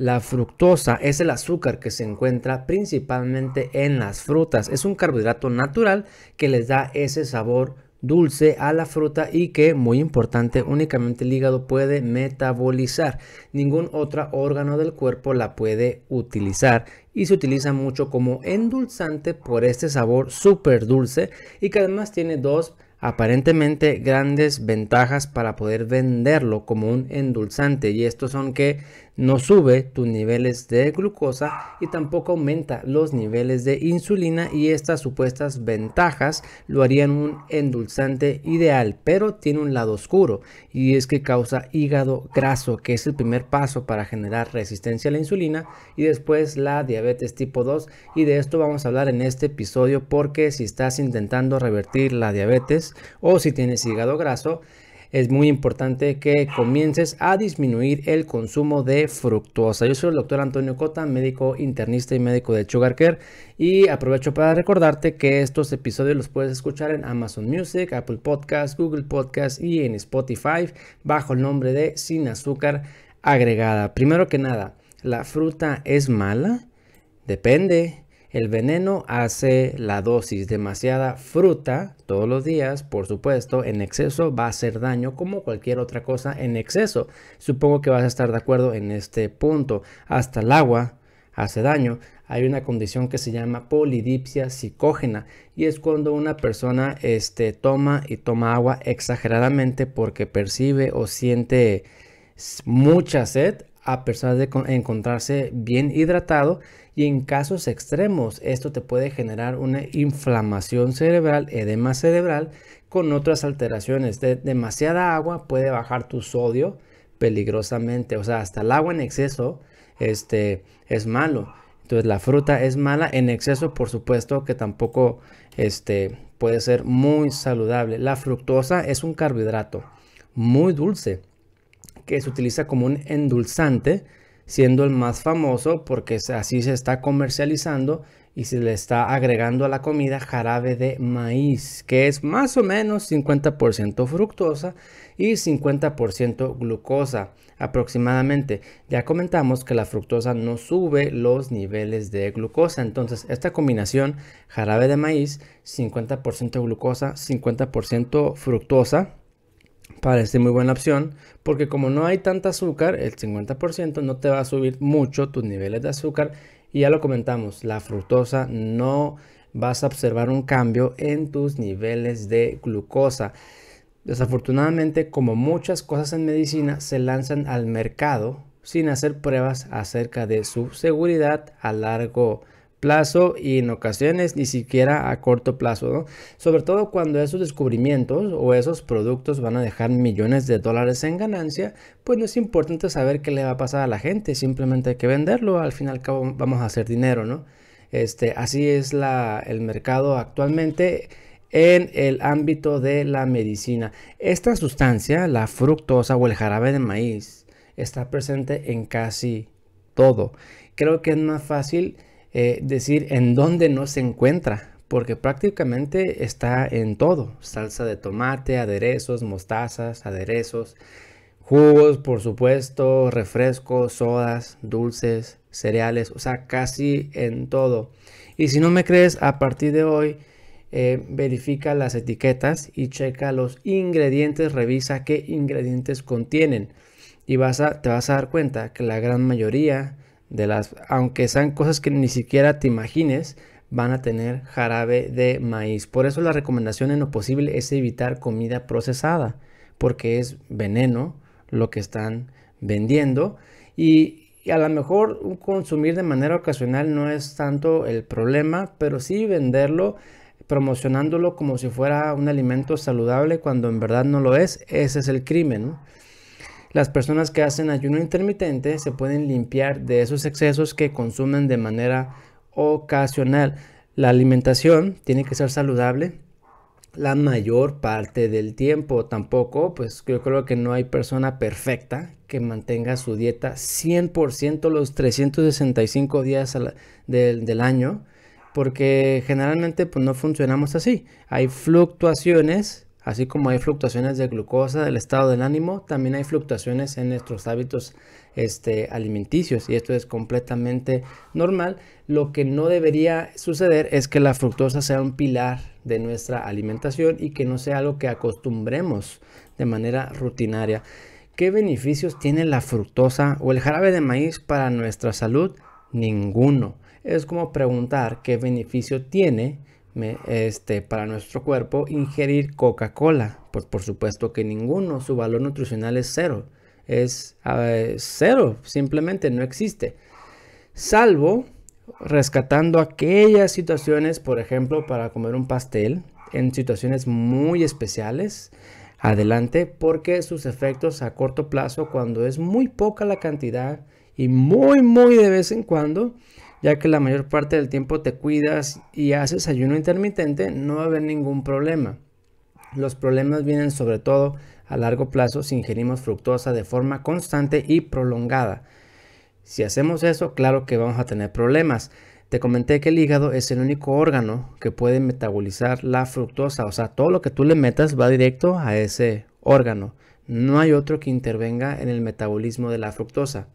La fructosa es el azúcar que se encuentra principalmente en las frutas. Es un carbohidrato natural que les da ese sabor dulce a la fruta y que, muy importante, únicamente el hígado puede metabolizar. Ningún otro órgano del cuerpo la puede utilizar y se utiliza mucho como endulzante por este sabor súper dulce y que además tiene dos aparentemente grandes ventajas para poder venderlo como un endulzante y estos son que no sube tus niveles de glucosa y tampoco aumenta los niveles de insulina y estas supuestas ventajas lo harían un endulzante ideal, pero tiene un lado oscuro y es que causa hígado graso, que es el primer paso para generar resistencia a la insulina y después la diabetes tipo 2 y de esto vamos a hablar en este episodio porque si estás intentando revertir la diabetes o si tienes hígado graso, es muy importante que comiences a disminuir el consumo de fructosa. Yo soy el doctor Antonio Cota, médico internista y médico de Sugar Care y aprovecho para recordarte que estos episodios los puedes escuchar en Amazon Music, Apple Podcasts, Google Podcasts y en Spotify bajo el nombre de Sin Azúcar Agregada. Primero que nada, ¿la fruta es mala? Depende. El veneno hace la dosis. Demasiada fruta todos los días, por supuesto, en exceso va a hacer daño como cualquier otra cosa en exceso. Supongo que vas a estar de acuerdo en este punto. Hasta el agua hace daño. Hay una condición que se llama polidipsia psicógena y es cuando una persona este, toma y toma agua exageradamente porque percibe o siente mucha sed a pesar de encontrarse bien hidratado y en casos extremos esto te puede generar una inflamación cerebral, edema cerebral con otras alteraciones. De demasiada agua puede bajar tu sodio peligrosamente, o sea, hasta el agua en exceso este, es malo. Entonces la fruta es mala en exceso, por supuesto que tampoco este, puede ser muy saludable. La fructosa es un carbohidrato muy dulce que se utiliza como un endulzante, siendo el más famoso porque así se está comercializando y se le está agregando a la comida jarabe de maíz, que es más o menos 50% fructosa y 50% glucosa aproximadamente. Ya comentamos que la fructosa no sube los niveles de glucosa, entonces esta combinación jarabe de maíz, 50% glucosa, 50% fructosa, Parece este muy buena opción porque como no hay tanto azúcar, el 50% no te va a subir mucho tus niveles de azúcar y ya lo comentamos, la fructosa no vas a observar un cambio en tus niveles de glucosa. Desafortunadamente, como muchas cosas en medicina, se lanzan al mercado sin hacer pruebas acerca de su seguridad a largo plazo plazo y en ocasiones ni siquiera a corto plazo, Sobre todo cuando esos descubrimientos o esos productos van a dejar millones de dólares en ganancia, pues no es importante saber qué le va a pasar a la gente, simplemente hay que venderlo, al fin al cabo vamos a hacer dinero, ¿no? Este, así es la, el mercado actualmente en el ámbito de la medicina. Esta sustancia, la fructosa o el jarabe de maíz, está presente en casi todo. Creo que es más fácil eh, decir en dónde no se encuentra, porque prácticamente está en todo. Salsa de tomate, aderezos, mostazas, aderezos, jugos, por supuesto, refrescos, sodas, dulces, cereales, o sea, casi en todo. Y si no me crees, a partir de hoy... Eh, verifica las etiquetas y checa los ingredientes, revisa qué ingredientes contienen y vas a, te vas a dar cuenta que la gran mayoría las, aunque sean cosas que ni siquiera te imagines, van a tener jarabe de maíz. Por eso la recomendación en lo posible es evitar comida procesada, porque es veneno lo que están vendiendo y, a lo mejor consumir de manera ocasional no es tanto el problema, pero sí venderlo promocionándolo como si fuera un alimento saludable cuando en verdad no lo es, ese es el crimen. Las personas que hacen ayuno intermitente se pueden limpiar de esos excesos que consumen de manera ocasional. La alimentación tiene que ser saludable la mayor parte del tiempo. Tampoco, pues yo creo que no hay persona perfecta que mantenga su dieta 100% los 365 días del, del, año, porque generalmente pues, no funcionamos así. Hay fluctuaciones Así como hay fluctuaciones de glucosa, del estado del ánimo, también hay fluctuaciones en nuestros hábitos este, alimenticios y esto es completamente normal. Lo que no debería suceder es que la fructosa sea un pilar de nuestra alimentación y que no sea algo que acostumbremos de manera rutinaria. ¿Qué beneficios tiene la fructosa o el jarabe de maíz para nuestra salud? Ninguno. Es como preguntar qué beneficio tiene este, para nuestro cuerpo ingerir Coca-Cola. Pues por supuesto que ninguno, su valor nutricional es cero. Ah, es cero, simplemente no existe. Salvo rescatando aquellas situaciones, por ejemplo, para comer un pastel, en situaciones muy especiales, adelante, porque sus efectos a corto plazo, cuando es muy poca la cantidad y muy, muy de vez en cuando, ya que la mayor parte del tiempo te cuidas y haces ayuno intermitente, no va a haber ningún problema. Los problemas vienen sobre todo a largo plazo si ingerimos fructosa de forma constante y prolongada. Si hacemos eso, claro que vamos a tener problemas. Te comenté que el hígado es el único órgano que puede metabolizar la fructosa, o sea, todo lo que tú le metas va directo a ese órgano. No hay otro que intervenga en el metabolismo de la fructosa.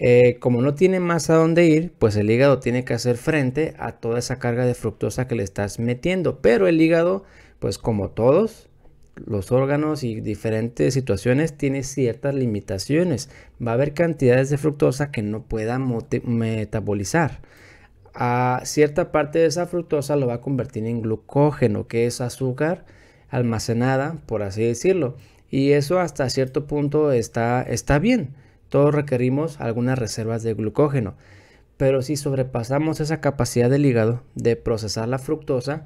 Eh, como no tiene más a dónde ir, pues el hígado tiene que hacer frente a toda esa carga de fructosa que le estás metiendo. Pero el hígado, pues como todos los órganos y diferentes situaciones, tiene ciertas limitaciones. Va a haber cantidades de fructosa que no pueda metabolizar. A cierta parte de esa fructosa lo va a convertir en glucógeno, que es azúcar almacenada, por así decirlo. Y eso hasta cierto punto está, está bien todos requerimos algunas reservas de glucógeno, pero si sobrepasamos esa capacidad del hígado de procesar la fructosa,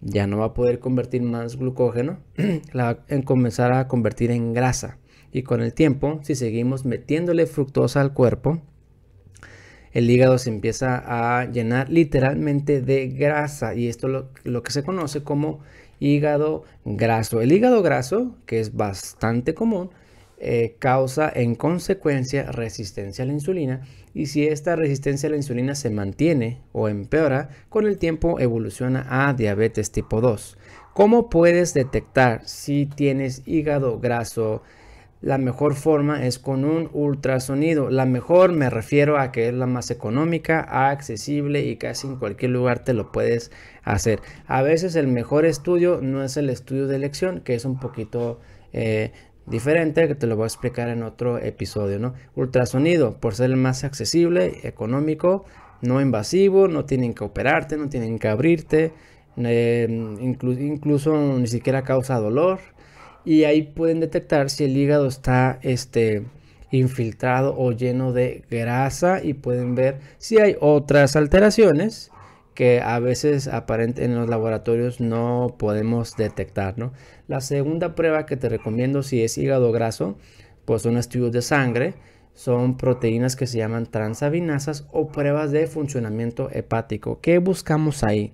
ya no va a poder convertir más glucógeno, la va a comenzar a convertir en grasa. Y con el tiempo, si seguimos metiéndole fructosa al cuerpo, el hígado se empieza a llenar literalmente de grasa y esto es lo que se conoce como hígado graso. El hígado graso, que es bastante común, eh, causa en consecuencia resistencia a la insulina y si esta resistencia a la insulina se mantiene o empeora, con el tiempo evoluciona a diabetes tipo 2. ¿Cómo puedes detectar si tienes hígado graso? La mejor forma es con un ultrasonido. La mejor me refiero a que es la más económica, accesible y casi en cualquier lugar te lo puedes hacer. A veces el mejor estudio no es el estudio de elección, que es un poquito eh, diferente que te lo voy a explicar en otro episodio, ¿no? Ultrasonido, por ser el más accesible, económico, no invasivo, no tienen que operarte, no tienen que abrirte, em, incluso, incluso ni siquiera causa dolor. Y ahí pueden detectar si el hígado está este, infiltrado o lleno de grasa y pueden ver si hay otras alteraciones que a veces aparente en los laboratorios no podemos detectar. La segunda prueba que te recomiendo si es hígado graso, pues son estudios de sangre, son proteínas que se llaman transaminasas o pruebas de funcionamiento hepático. ¿Qué buscamos ahí?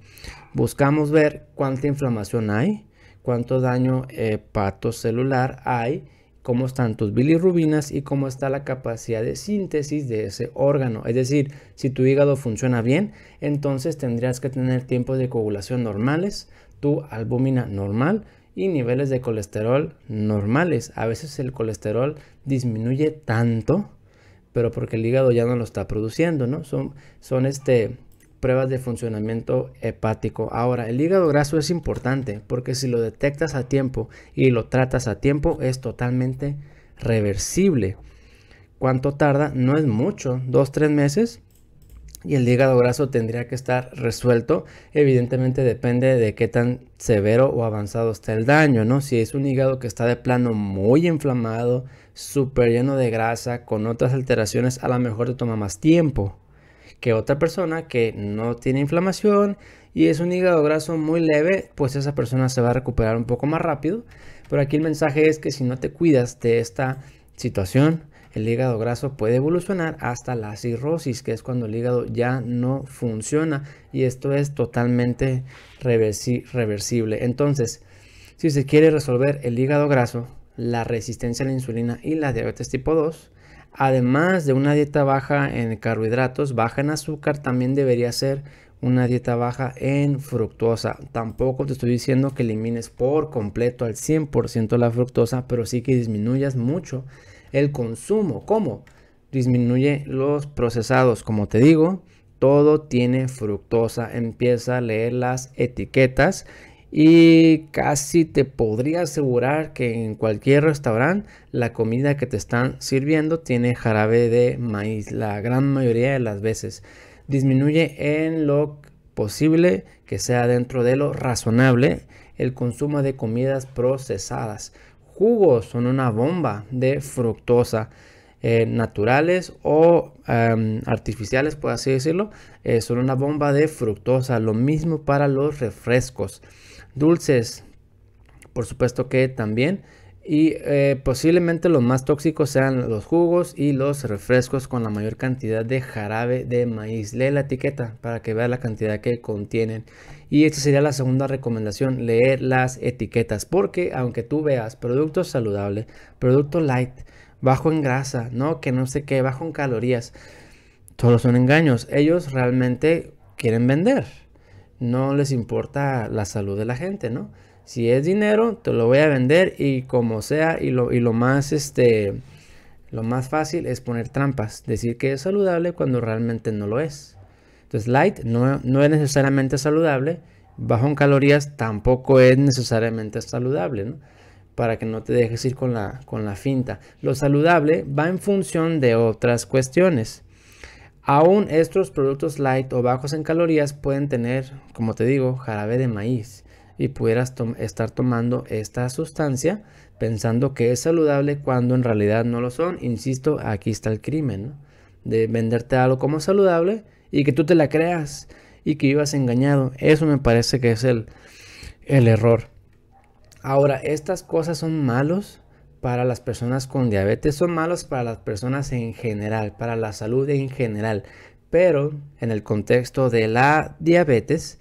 Buscamos ver cuánta inflamación hay, cuánto daño hepatocelular hay cómo están tus bilirrubinas y cómo está la capacidad de síntesis de ese órgano. Es decir, si tu hígado funciona bien, entonces tendrías que tener tiempos de coagulación normales, tu albúmina normal y niveles de colesterol normales. A veces el colesterol disminuye tanto, pero porque el hígado ya no lo está produciendo, ¿no? Son, son este, pruebas de funcionamiento hepático. Ahora, el hígado graso es importante porque si lo detectas a tiempo y lo tratas a tiempo es totalmente reversible. ¿Cuánto tarda? No es mucho, dos, tres meses. Y el hígado graso tendría que estar resuelto. Evidentemente depende de qué tan severo o avanzado está el daño, ¿no? Si es un hígado que está de plano muy inflamado, súper lleno de grasa, con otras alteraciones, a lo mejor te toma más tiempo que otra persona que no tiene inflamación y es un hígado graso muy leve, pues esa persona se va a recuperar un poco más rápido. Pero aquí el mensaje es que si no te cuidas de esta situación, el hígado graso puede evolucionar hasta la cirrosis, que es cuando el hígado ya no funciona y esto es totalmente reversible. Entonces, si se quiere resolver el hígado graso, la resistencia a la insulina y la diabetes tipo 2, Además de una dieta baja en carbohidratos, baja en azúcar, también debería ser una dieta baja en fructosa. Tampoco te estoy diciendo que elimines por completo al 100% la fructosa, pero sí que disminuyas mucho el consumo. ¿Cómo? Disminuye los procesados, como te digo, todo tiene fructosa. Empieza a leer las etiquetas y casi te podría asegurar que en cualquier restaurante la comida que te están sirviendo tiene jarabe de maíz la gran mayoría de las veces. Disminuye en lo posible que sea dentro de lo razonable el consumo de comidas procesadas. Jugos son una bomba de fructosa. Eh, naturales o em, artificiales, por así decirlo, eh, son una bomba de fructosa. Lo mismo para los refrescos dulces, por supuesto que también. Y eh, posiblemente los más tóxicos sean los jugos y los refrescos con la mayor cantidad de jarabe de maíz. Lee la etiqueta para que vea la cantidad que contienen. Y esta sería la segunda recomendación, leer las etiquetas. Porque aunque tú veas producto saludable, producto light, bajo en grasa, no que no sé qué, bajo en calorías, todos son engaños. Ellos realmente quieren vender no les importa la salud de la gente, ¿no? Si es dinero, te lo voy a vender y como sea, y lo, más este lo más fácil es poner trampas, decir que es saludable cuando realmente no lo es. Entonces, light no, es necesariamente saludable, bajo en calorías tampoco es necesariamente saludable, ¿no? Para que no te dejes ir con la, con la finta. Lo saludable va en función de otras cuestiones. Aún estos productos light o bajos en calorías pueden tener, como te digo, jarabe de maíz y pudieras estar tomando esta sustancia pensando que es saludable cuando en realidad no lo son. Insisto, aquí está el crimen, De venderte algo como saludable y que tú te la creas y que ibas engañado. Eso me parece que es el, el error. Ahora, estas cosas son malos para las personas con diabetes, son malos para las personas en general, para la salud en general. Pero en el contexto de la diabetes,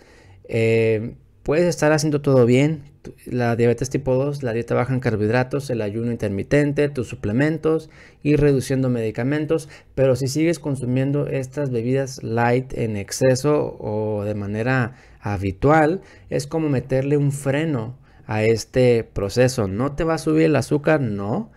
eh, puedes estar haciendo todo bien. La diabetes tipo 2, la dieta baja en carbohidratos, el ayuno intermitente, tus suplementos y reduciendo medicamentos. Pero si sigues consumiendo estas bebidas light en exceso o de manera habitual, es como meterle un freno a este proceso. No te va a subir el azúcar, no,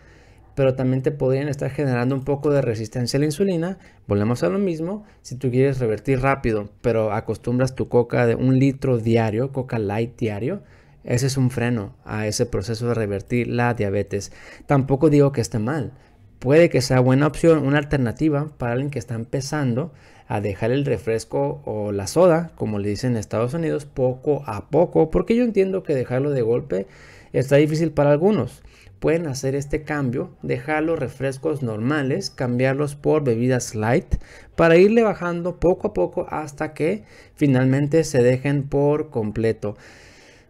pero también te podrían estar generando un poco de resistencia a la insulina. Volvemos a lo mismo si tú quieres revertir rápido, pero acostumbras tu coca de un litro diario, coca light diario. Ese es un freno a ese proceso de revertir la diabetes. Tampoco digo que esté mal. Puede que sea buena opción, una alternativa para alguien que está empezando a dejar el refresco o la soda, como le dicen en Estados Unidos, poco a poco, porque yo entiendo que dejarlo de golpe está difícil para algunos. Pueden hacer este cambio, dejar los refrescos normales, cambiarlos por bebidas light, para irle bajando poco a poco hasta que finalmente se dejen por completo.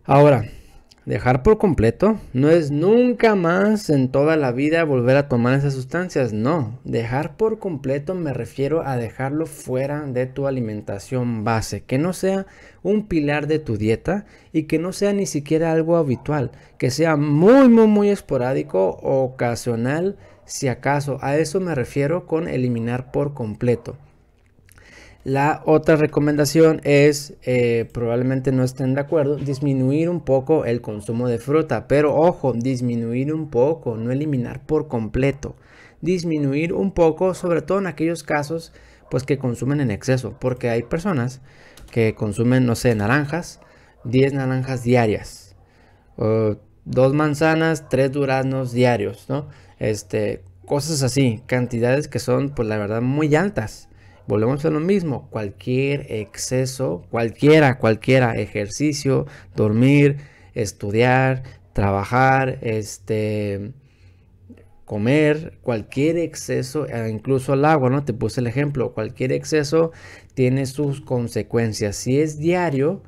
Ahora, dejar por completo no es nunca más en toda la vida volver a tomar esas sustancias, no. Dejar por completo me refiero a dejarlo fuera de tu alimentación base, que no sea un pilar de tu dieta y que no sea ni siquiera algo habitual, que sea muy, muy, muy esporádico, ocasional, si acaso. A eso me refiero con eliminar por completo. La otra recomendación es, eh, probablemente no estén de acuerdo, disminuir un poco el consumo de fruta, pero ojo, disminuir un poco, no eliminar por completo. Disminuir un poco, sobre todo en aquellos casos pues que consumen en exceso, porque hay personas que consumen, no sé, naranjas, 10 naranjas diarias, o dos manzanas, tres duraznos diarios, ¿no? Este, cosas así, cantidades que son, pues la verdad, muy altas. Volvemos a lo mismo, cualquier exceso, cualquiera, cualquiera, ejercicio, dormir, estudiar, trabajar, este, comer, cualquier exceso, e incluso el agua, ¿no? Te puse el ejemplo, cualquier exceso tiene sus consecuencias. Si es diario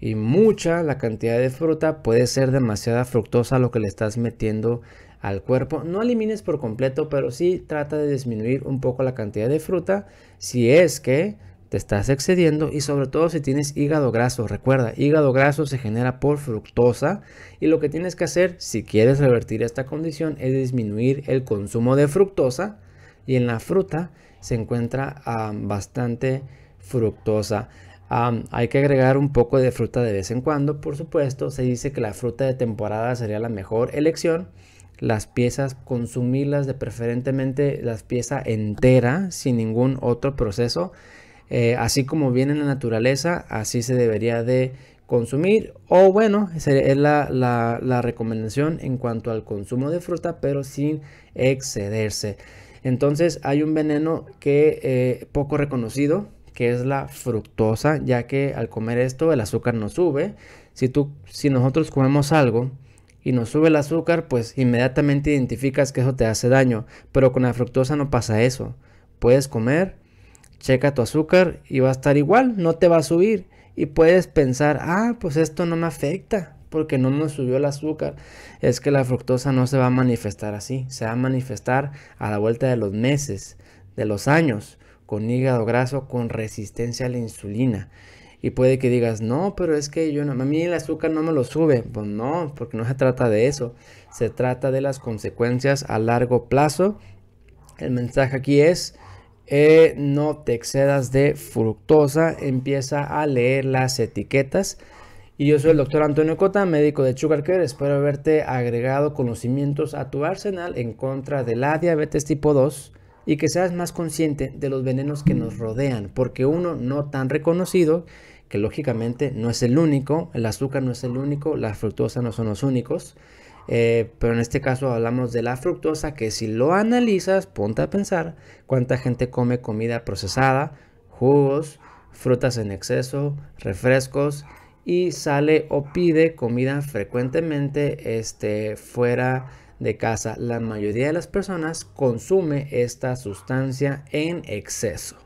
y mucha la cantidad de fruta, puede ser demasiada fructosa lo que le estás metiendo al cuerpo. No elimines por completo, pero sí trata de disminuir un poco la cantidad de fruta si es que te estás excediendo y sobre todo si tienes hígado graso. Recuerda, hígado graso se genera por fructosa y lo que tienes que hacer si quieres revertir esta condición es disminuir el consumo de fructosa y en la fruta se encuentra ah, bastante fructosa. Ah, hay que agregar un poco de fruta de vez en cuando, por supuesto. Se dice que la fruta de temporada sería la mejor elección las piezas, consumirlas de preferentemente las piezas entera sin ningún otro proceso. Eh, así como viene en la naturaleza, así se debería de consumir. O bueno, esa es la, recomendación en cuanto al consumo de fruta, pero sin excederse. Entonces hay un veneno que eh, poco reconocido, que es la fructosa, ya que al comer esto el azúcar no sube. Si, tú, si nosotros comemos algo y nos sube el azúcar, pues inmediatamente identificas que eso te hace daño. Pero con la fructosa no pasa eso. Puedes comer, checa tu azúcar y va a estar igual, no te va a subir. Y puedes pensar, ah, pues esto no me afecta porque no me subió el azúcar. Es que la fructosa no se va a manifestar así, se va a manifestar a la vuelta de los meses, de los años, con hígado graso, con resistencia a la insulina. Y puede que digas, no, pero es que yo no, a mí el azúcar no me lo sube. Pues no, porque no se trata de eso. Se trata de las consecuencias a largo plazo. El mensaje aquí es, eh, no te excedas de fructosa. Empieza a leer las etiquetas. Y yo soy el doctor Antonio Cota, médico de Sugar Care. Espero haberte agregado conocimientos a tu arsenal en contra de la diabetes tipo 2 y que seas más consciente de los venenos que nos rodean, porque uno no tan reconocido, que lógicamente no es el único, el azúcar no es el único, las fructosas no son los únicos, eh, pero en este caso hablamos de la fructosa que si lo analizas, ponte a pensar cuánta gente come comida procesada, jugos, frutas en exceso, refrescos y sale o pide comida frecuentemente este, fuera de casa. La mayoría de las personas consume esta sustancia en exceso.